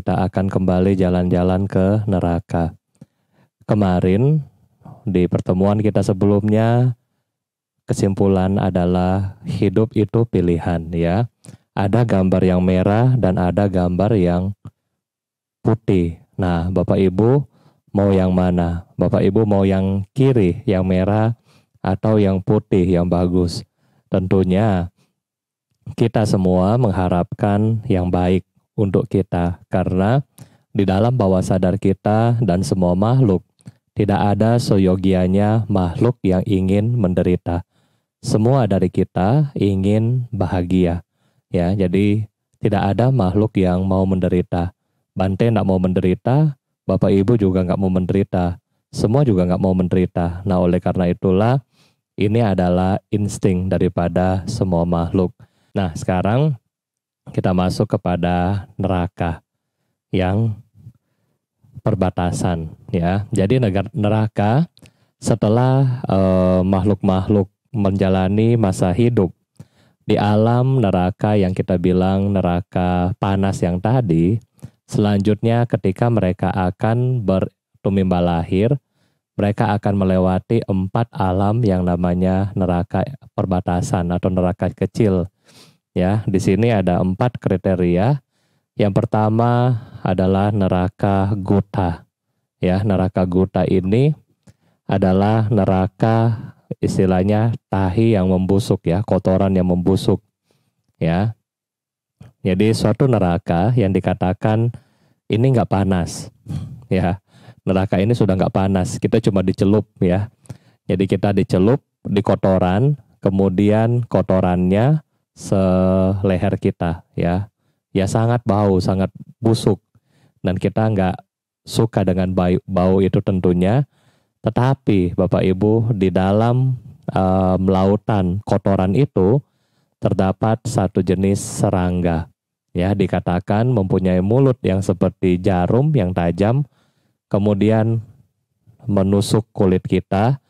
kita akan kembali jalan-jalan ke neraka. Kemarin di pertemuan kita sebelumnya kesimpulan adalah hidup itu pilihan ya. Ada gambar yang merah dan ada gambar yang putih. Nah, Bapak Ibu mau yang mana? Bapak Ibu mau yang kiri, yang merah atau yang putih yang bagus? Tentunya kita semua mengharapkan yang baik untuk kita karena di dalam bawah sadar kita dan semua makhluk tidak ada seyogianya makhluk yang ingin menderita. Semua dari kita ingin bahagia. Ya, jadi tidak ada makhluk yang mau menderita. Bante tidak mau menderita, Bapak Ibu juga nggak mau menderita. Semua juga nggak mau menderita. Nah, oleh karena itulah ini adalah insting daripada semua makhluk. Nah, sekarang kita masuk kepada neraka yang perbatasan ya. Jadi neraka setelah eh, makhluk-makhluk e, menjalani masa hidup di alam neraka yang kita bilang neraka panas yang tadi, selanjutnya ketika mereka akan bertumimba lahir, mereka akan melewati empat alam yang namanya neraka perbatasan atau neraka kecil Ya, di sini ada empat kriteria. Yang pertama adalah neraka guta. Ya, neraka guta ini adalah neraka istilahnya tahi yang membusuk ya, kotoran yang membusuk. Ya. Jadi suatu neraka yang dikatakan ini nggak panas. Ya. Neraka ini sudah nggak panas. Kita cuma dicelup ya. Jadi kita dicelup di kotoran, kemudian kotorannya seleher kita ya ya sangat bau sangat busuk dan kita nggak suka dengan bau, bau itu tentunya tetapi Bapak Ibu di dalam um, eh, lautan kotoran itu terdapat satu jenis serangga ya dikatakan mempunyai mulut yang seperti jarum yang tajam kemudian menusuk kulit kita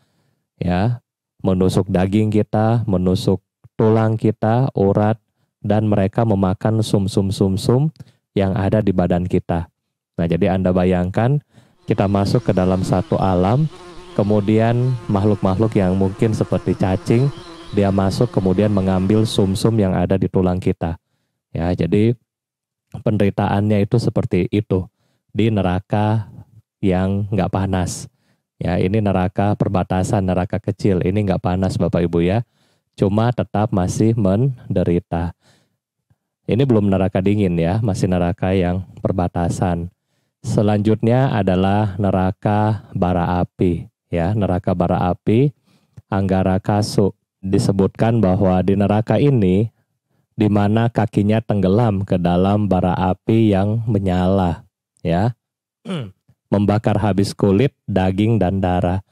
ya menusuk daging kita menusuk tulang kita, urat, dan mereka memakan sum-sum-sum-sum yang ada di badan kita. Nah, jadi Anda bayangkan kita masuk ke dalam satu alam, kemudian makhluk-makhluk yang mungkin seperti cacing, dia masuk kemudian mengambil sum-sum yang ada di tulang kita. Ya, jadi penderitaannya itu seperti itu di neraka yang nggak panas. Ya, ini neraka perbatasan, neraka kecil. Ini nggak panas, Bapak Ibu ya cuma tetap masih menderita. Ini belum neraka dingin ya, masih neraka yang perbatasan. Selanjutnya adalah neraka bara api, ya, neraka bara api Anggara Kasu. Disebutkan bahwa di neraka ini di mana kakinya tenggelam ke dalam bara api yang menyala, ya. Hmm. Membakar habis kulit, daging dan darah.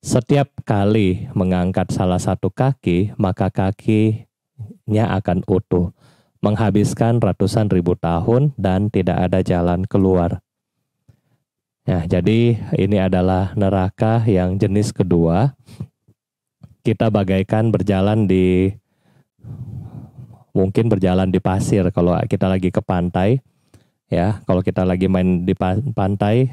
Setiap kali mengangkat salah satu kaki, maka kakinya akan utuh, menghabiskan ratusan ribu tahun dan tidak ada jalan keluar. Nah, jadi ini adalah neraka yang jenis kedua. Kita bagaikan berjalan di mungkin berjalan di pasir kalau kita lagi ke pantai ya kalau kita lagi main di pantai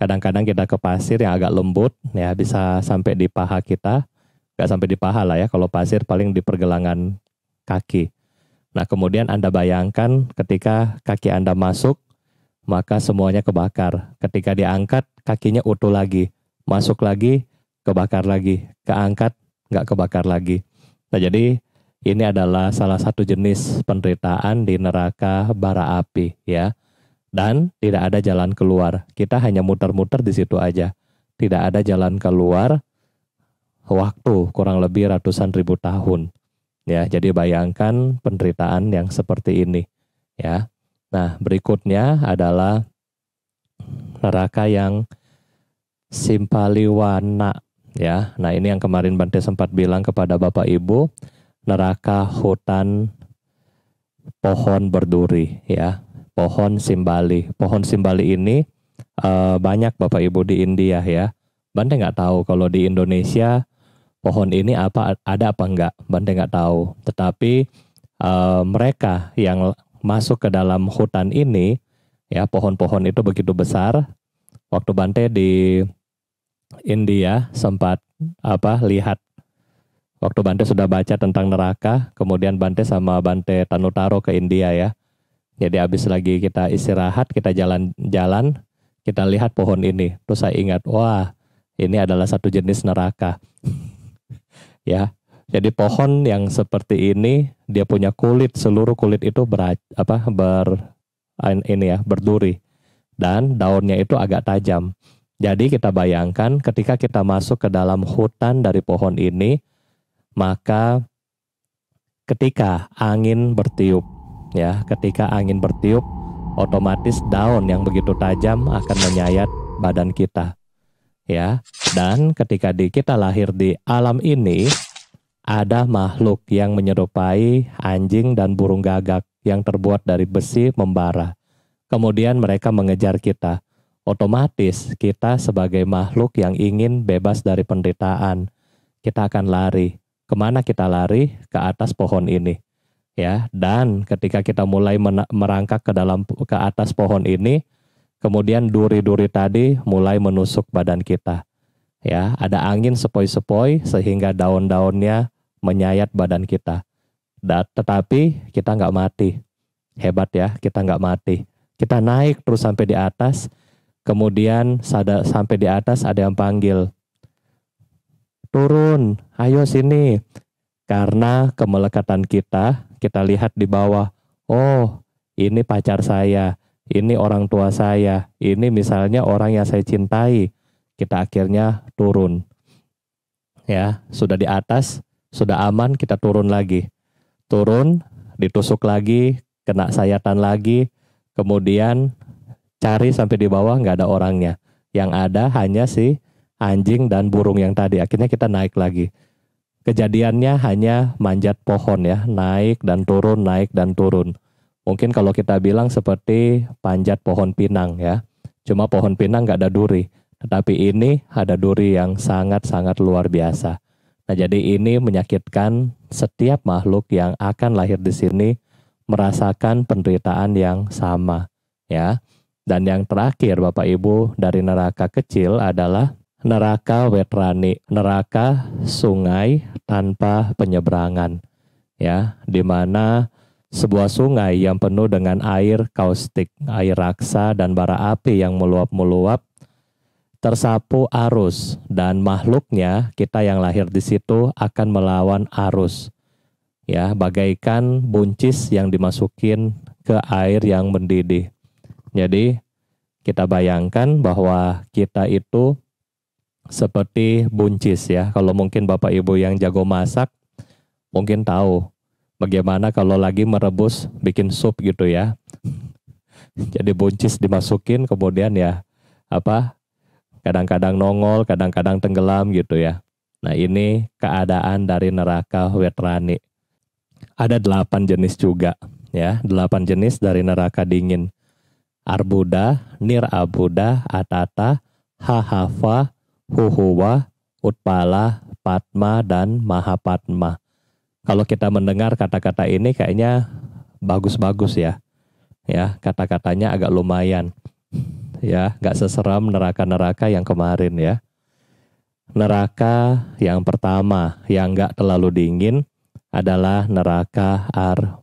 kadang-kadang kita ke pasir yang agak lembut ya bisa sampai di paha kita nggak sampai di paha lah ya kalau pasir paling di pergelangan kaki nah kemudian anda bayangkan ketika kaki anda masuk maka semuanya kebakar ketika diangkat kakinya utuh lagi masuk lagi kebakar lagi keangkat nggak kebakar lagi nah jadi ini adalah salah satu jenis penderitaan di neraka bara api ya dan tidak ada jalan keluar. Kita hanya muter-muter di situ aja. Tidak ada jalan keluar waktu kurang lebih ratusan ribu tahun. Ya, jadi bayangkan penderitaan yang seperti ini, ya. Nah, berikutnya adalah neraka yang Simpaliwana, ya. Nah, ini yang kemarin Bante sempat bilang kepada Bapak Ibu, neraka hutan pohon berduri, ya pohon simbali. Pohon simbali ini uh, banyak Bapak Ibu di India ya. Bante nggak tahu kalau di Indonesia pohon ini apa ada apa enggak. Bante nggak tahu. Tetapi uh, mereka yang masuk ke dalam hutan ini ya pohon-pohon itu begitu besar. Waktu Bante di India sempat apa lihat waktu Bante sudah baca tentang neraka, kemudian Bante sama Bante Tanutaro ke India ya. Jadi habis lagi kita istirahat, kita jalan-jalan, kita lihat pohon ini. Terus saya ingat, wah ini adalah satu jenis neraka. ya, jadi pohon yang seperti ini dia punya kulit, seluruh kulit itu ber apa ber ini ya berduri dan daunnya itu agak tajam. Jadi kita bayangkan ketika kita masuk ke dalam hutan dari pohon ini, maka ketika angin bertiup ya ketika angin bertiup otomatis daun yang begitu tajam akan menyayat badan kita ya dan ketika di, kita lahir di alam ini ada makhluk yang menyerupai anjing dan burung gagak yang terbuat dari besi membara kemudian mereka mengejar kita otomatis kita sebagai makhluk yang ingin bebas dari penderitaan kita akan lari kemana kita lari ke atas pohon ini ya dan ketika kita mulai merangkak ke dalam ke atas pohon ini kemudian duri-duri tadi mulai menusuk badan kita ya ada angin sepoi-sepoi sehingga daun-daunnya menyayat badan kita da tetapi kita nggak mati hebat ya kita nggak mati kita naik terus sampai di atas kemudian sada, sampai di atas ada yang panggil turun ayo sini karena kemelekatan kita, kita lihat di bawah, oh ini pacar saya, ini orang tua saya, ini misalnya orang yang saya cintai. Kita akhirnya turun. Ya, sudah di atas, sudah aman, kita turun lagi. Turun, ditusuk lagi, kena sayatan lagi, kemudian cari sampai di bawah nggak ada orangnya. Yang ada hanya si anjing dan burung yang tadi. Akhirnya kita naik lagi kejadiannya hanya manjat pohon ya, naik dan turun, naik dan turun. Mungkin kalau kita bilang seperti panjat pohon pinang ya, cuma pohon pinang nggak ada duri, tetapi ini ada duri yang sangat-sangat luar biasa. Nah jadi ini menyakitkan setiap makhluk yang akan lahir di sini merasakan penderitaan yang sama ya. Dan yang terakhir Bapak Ibu dari neraka kecil adalah neraka Wetrani, neraka sungai tanpa penyeberangan. Ya, di mana sebuah sungai yang penuh dengan air kaustik, air raksa dan bara api yang meluap-meluap tersapu arus dan makhluknya kita yang lahir di situ akan melawan arus. Ya, bagaikan buncis yang dimasukin ke air yang mendidih. Jadi, kita bayangkan bahwa kita itu seperti buncis ya. Kalau mungkin Bapak Ibu yang jago masak mungkin tahu bagaimana kalau lagi merebus bikin sup gitu ya. Jadi buncis dimasukin kemudian ya apa kadang-kadang nongol, kadang-kadang tenggelam gitu ya. Nah ini keadaan dari neraka Wetrani. Ada delapan jenis juga ya, delapan jenis dari neraka dingin. Arbuda, Nirabuda, Atata, Hahafa, Huhuwa, Utpala, Patma, dan Mahapatma. Kalau kita mendengar kata-kata ini kayaknya bagus-bagus ya. Ya, kata-katanya agak lumayan. Ya, nggak seseram neraka-neraka yang kemarin ya. Neraka yang pertama yang nggak terlalu dingin adalah neraka ar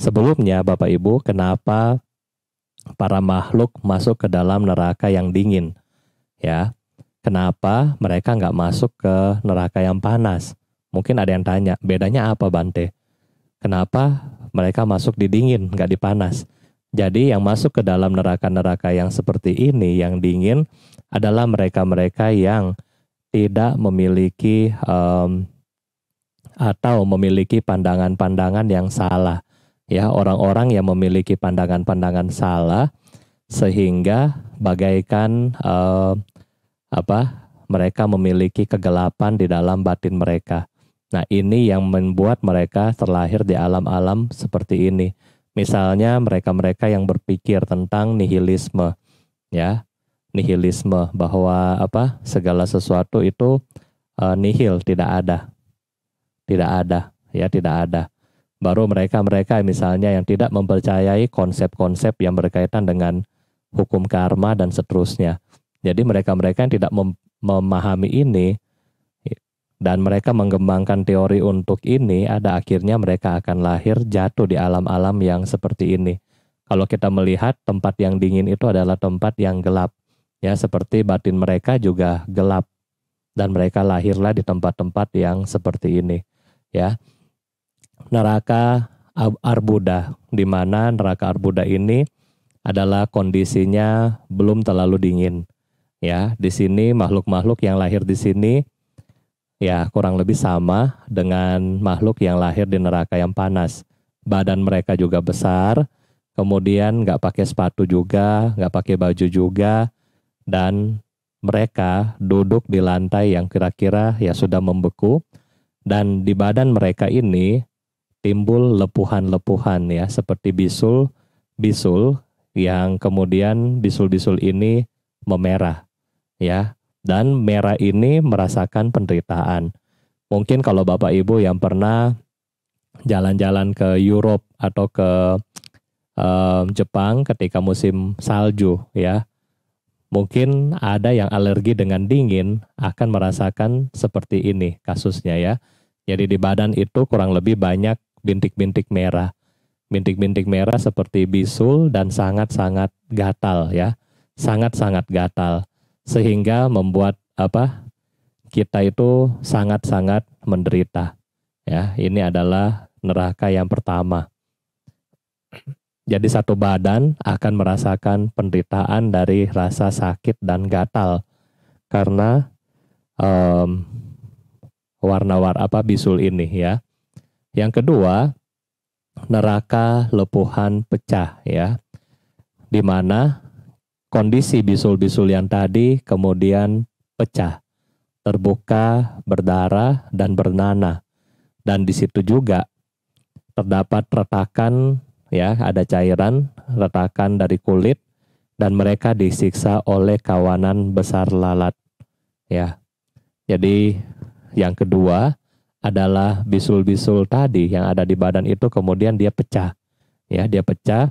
Sebelumnya Bapak Ibu, kenapa para makhluk masuk ke dalam neraka yang dingin? Ya, kenapa mereka nggak masuk ke neraka yang panas? Mungkin ada yang tanya, bedanya apa Bante? Kenapa mereka masuk di dingin, nggak di panas? Jadi yang masuk ke dalam neraka-neraka yang seperti ini, yang dingin, adalah mereka-mereka yang tidak memiliki um, atau memiliki pandangan-pandangan yang salah. Ya, orang-orang yang memiliki pandangan-pandangan salah sehingga bagaikan uh, apa mereka memiliki kegelapan di dalam batin mereka. Nah, ini yang membuat mereka terlahir di alam-alam seperti ini. Misalnya mereka-mereka yang berpikir tentang nihilisme, ya. Nihilisme bahwa apa? segala sesuatu itu uh, nihil, tidak ada. Tidak ada, ya, tidak ada. Baru mereka-mereka misalnya yang tidak mempercayai konsep-konsep yang berkaitan dengan hukum karma dan seterusnya. Jadi mereka-mereka yang tidak mem memahami ini dan mereka mengembangkan teori untuk ini, ada akhirnya mereka akan lahir jatuh di alam-alam yang seperti ini. Kalau kita melihat tempat yang dingin itu adalah tempat yang gelap, ya seperti batin mereka juga gelap dan mereka lahirlah di tempat-tempat yang seperti ini, ya. Neraka Arbuda, di mana neraka Arbuda ini adalah kondisinya belum terlalu dingin ya di sini makhluk-makhluk yang lahir di sini ya kurang lebih sama dengan makhluk yang lahir di neraka yang panas badan mereka juga besar kemudian nggak pakai sepatu juga nggak pakai baju juga dan mereka duduk di lantai yang kira-kira ya sudah membeku dan di badan mereka ini timbul lepuhan-lepuhan ya seperti bisul bisul yang kemudian bisul-bisul ini memerah ya. Dan merah ini merasakan penderitaan. Mungkin kalau Bapak Ibu yang pernah jalan-jalan ke Europe atau ke um, Jepang ketika musim salju ya. Mungkin ada yang alergi dengan dingin akan merasakan seperti ini kasusnya ya. Jadi di badan itu kurang lebih banyak bintik-bintik merah. Bintik-bintik merah seperti bisul dan sangat-sangat gatal ya. Sangat-sangat gatal sehingga membuat apa kita itu sangat-sangat menderita. Ya, ini adalah neraka yang pertama. Jadi satu badan akan merasakan penderitaan dari rasa sakit dan gatal karena um, warna-warna apa bisul ini ya. Yang kedua, neraka lepuhan pecah ya. Di mana kondisi bisul-bisul yang tadi kemudian pecah, terbuka, berdarah, dan bernanah. Dan di situ juga terdapat retakan, ya, ada cairan, retakan dari kulit, dan mereka disiksa oleh kawanan besar lalat. Ya, jadi yang kedua adalah bisul-bisul tadi yang ada di badan itu kemudian dia pecah. Ya, dia pecah.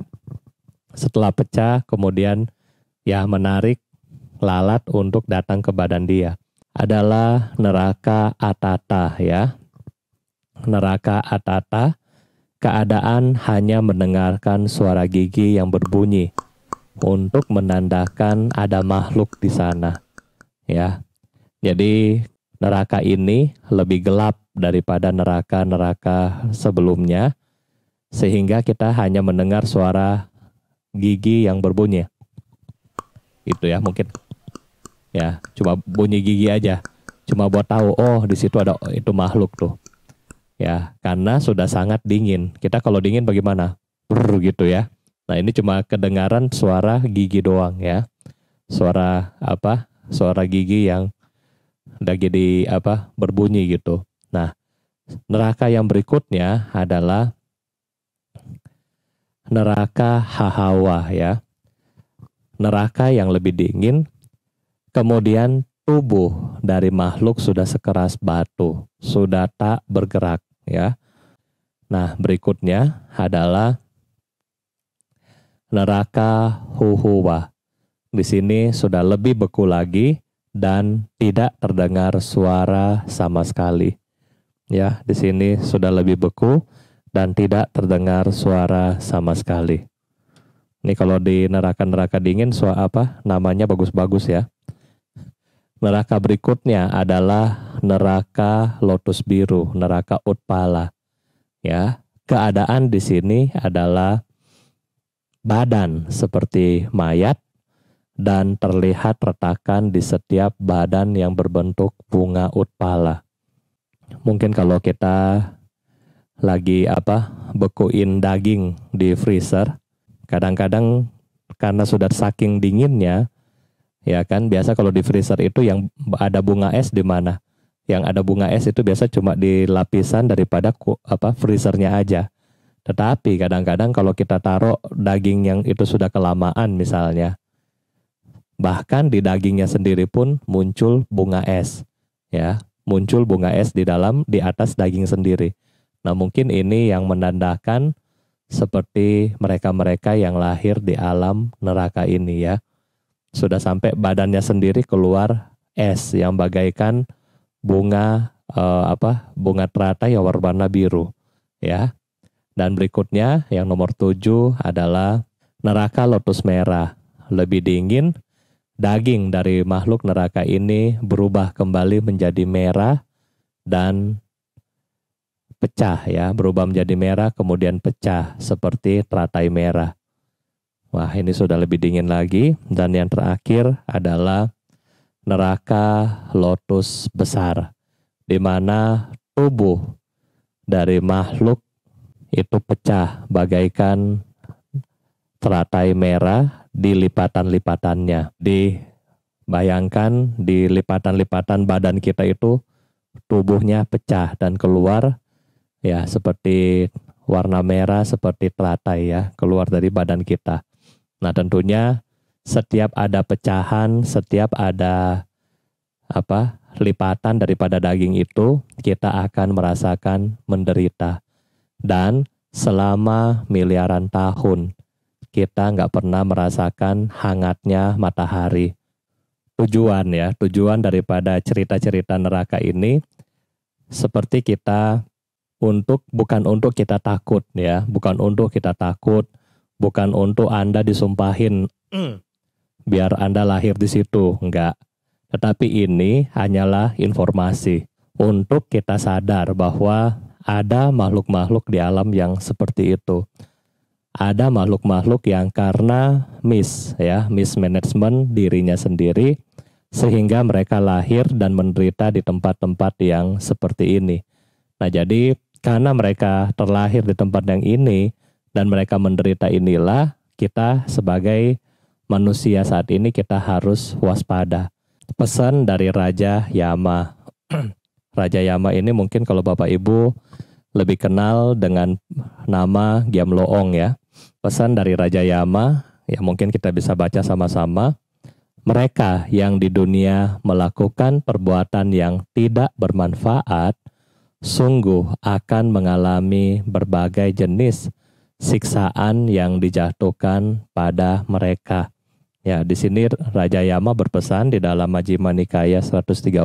Setelah pecah kemudian Ya menarik lalat untuk datang ke badan dia adalah neraka atata ya. Neraka atata keadaan hanya mendengarkan suara gigi yang berbunyi untuk menandakan ada makhluk di sana ya. Jadi neraka ini lebih gelap daripada neraka-neraka sebelumnya, sehingga kita hanya mendengar suara gigi yang berbunyi itu ya mungkin ya cuma bunyi gigi aja cuma buat tahu oh di situ ada itu makhluk tuh ya karena sudah sangat dingin kita kalau dingin bagaimana Brr, gitu ya nah ini cuma kedengaran suara gigi doang ya suara apa suara gigi yang udah jadi apa berbunyi gitu nah neraka yang berikutnya adalah neraka hahawa ya neraka yang lebih dingin, kemudian tubuh dari makhluk sudah sekeras batu, sudah tak bergerak ya. Nah, berikutnya adalah neraka huhuwa. Di sini sudah lebih beku lagi dan tidak terdengar suara sama sekali. Ya, di sini sudah lebih beku dan tidak terdengar suara sama sekali. Ini kalau di neraka-neraka dingin soal apa namanya bagus-bagus ya. Neraka berikutnya adalah neraka lotus biru, neraka utpala. Ya, keadaan di sini adalah badan seperti mayat dan terlihat retakan di setiap badan yang berbentuk bunga utpala. Mungkin kalau kita lagi apa bekuin daging di freezer, Kadang-kadang karena sudah saking dinginnya, ya kan biasa kalau di freezer itu yang ada bunga es di mana? Yang ada bunga es itu biasa cuma di lapisan daripada apa freezernya aja. Tetapi kadang-kadang kalau kita taruh daging yang itu sudah kelamaan misalnya, bahkan di dagingnya sendiri pun muncul bunga es, ya muncul bunga es di dalam di atas daging sendiri. Nah mungkin ini yang menandakan seperti mereka-mereka yang lahir di alam neraka ini ya. Sudah sampai badannya sendiri keluar es yang bagaikan bunga eh, apa? bunga teratai yang warna biru ya. Dan berikutnya yang nomor tujuh adalah neraka lotus merah. Lebih dingin, daging dari makhluk neraka ini berubah kembali menjadi merah dan pecah ya, berubah menjadi merah kemudian pecah seperti teratai merah. Wah, ini sudah lebih dingin lagi dan yang terakhir adalah neraka lotus besar di mana tubuh dari makhluk itu pecah bagaikan teratai merah di lipatan-lipatannya. Dibayangkan di lipatan-lipatan badan kita itu tubuhnya pecah dan keluar ya seperti warna merah seperti teratai ya keluar dari badan kita. Nah, tentunya setiap ada pecahan, setiap ada apa? lipatan daripada daging itu, kita akan merasakan menderita. Dan selama miliaran tahun, kita nggak pernah merasakan hangatnya matahari. Tujuan ya, tujuan daripada cerita-cerita neraka ini seperti kita untuk bukan untuk kita takut ya, bukan untuk kita takut, bukan untuk Anda disumpahin hmm. biar Anda lahir di situ, enggak. Tetapi ini hanyalah informasi untuk kita sadar bahwa ada makhluk-makhluk di alam yang seperti itu. Ada makhluk-makhluk yang karena miss ya, mismanagement dirinya sendiri sehingga mereka lahir dan menderita di tempat-tempat yang seperti ini. Nah, jadi karena mereka terlahir di tempat yang ini dan mereka menderita inilah kita sebagai manusia saat ini kita harus waspada. Pesan dari Raja Yama. Raja Yama ini mungkin kalau Bapak Ibu lebih kenal dengan nama Giam Loong ya. Pesan dari Raja Yama ya mungkin kita bisa baca sama-sama. Mereka yang di dunia melakukan perbuatan yang tidak bermanfaat sungguh akan mengalami berbagai jenis siksaan yang dijatuhkan pada mereka. Ya, di sini Raja Yama berpesan di dalam Majjhima Nikaya 130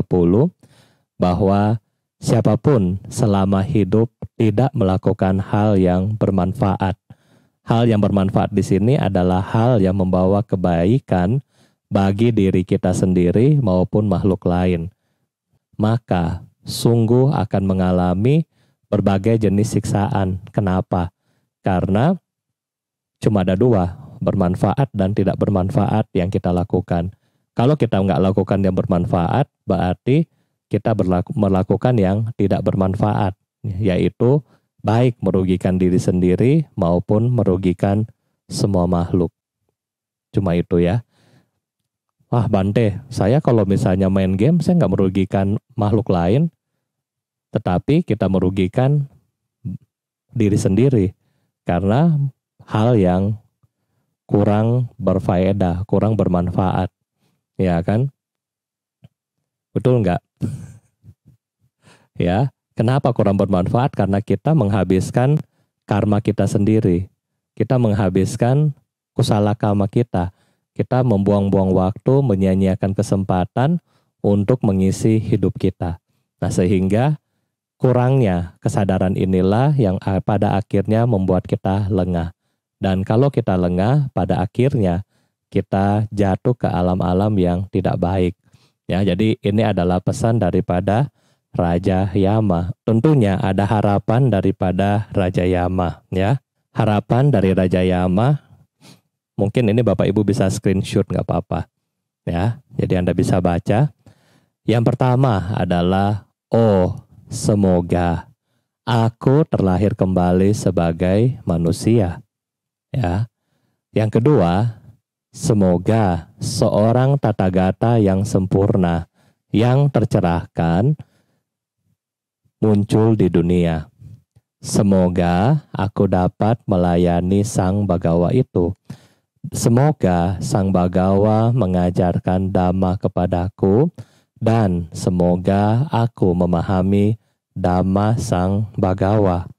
bahwa siapapun selama hidup tidak melakukan hal yang bermanfaat. Hal yang bermanfaat di sini adalah hal yang membawa kebaikan bagi diri kita sendiri maupun makhluk lain. Maka sungguh akan mengalami berbagai jenis siksaan. Kenapa? Karena cuma ada dua, bermanfaat dan tidak bermanfaat yang kita lakukan. Kalau kita nggak lakukan yang bermanfaat, berarti kita berlaku, melakukan yang tidak bermanfaat, yaitu baik merugikan diri sendiri maupun merugikan semua makhluk. Cuma itu ya. Wah Bante, saya kalau misalnya main game, saya nggak merugikan makhluk lain, tetapi kita merugikan diri sendiri karena hal yang kurang berfaedah, kurang bermanfaat. Ya kan? Betul nggak? ya, kenapa kurang bermanfaat? Karena kita menghabiskan karma kita sendiri. Kita menghabiskan kusala karma kita. Kita membuang-buang waktu, menyanyiakan kesempatan untuk mengisi hidup kita. Nah, sehingga kurangnya kesadaran inilah yang pada akhirnya membuat kita lengah. Dan kalau kita lengah, pada akhirnya kita jatuh ke alam-alam yang tidak baik. Ya, jadi ini adalah pesan daripada Raja Yama. Tentunya ada harapan daripada Raja Yama, ya. Harapan dari Raja Yama, mungkin ini Bapak Ibu bisa screenshot nggak apa-apa, ya. Jadi Anda bisa baca. Yang pertama adalah, oh, semoga aku terlahir kembali sebagai manusia. Ya. Yang kedua, semoga seorang tata gata yang sempurna, yang tercerahkan muncul di dunia. Semoga aku dapat melayani Sang Bagawa itu. Semoga Sang Bagawa mengajarkan dhamma kepadaku dan semoga aku memahami Dhamma Sang Bhagawa.